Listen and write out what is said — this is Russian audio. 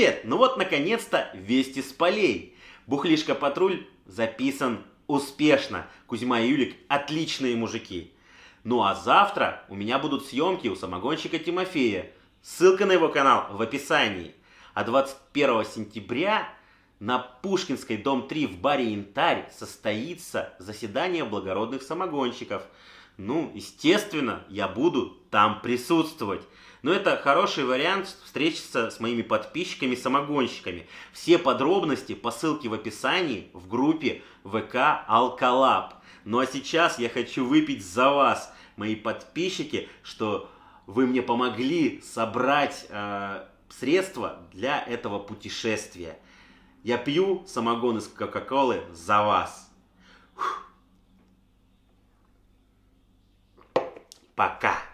Привет! Ну вот, наконец-то, вести с полей. Бухлишка-патруль записан успешно. Кузьма и Юлик отличные мужики. Ну а завтра у меня будут съемки у самогонщика Тимофея. Ссылка на его канал в описании. А 21 сентября на Пушкинской, дом 3, в баре «Янтарь» состоится заседание благородных самогонщиков. Ну, естественно, я буду там присутствовать. Но это хороший вариант встретиться с моими подписчиками-самогонщиками. Все подробности по ссылке в описании в группе ВК «Алкалаб». Ну а сейчас я хочу выпить за вас, мои подписчики, что вы мне помогли собрать э, средства для этого путешествия. Я пью самогон из Кока-Колы за вас. Фух. Пока.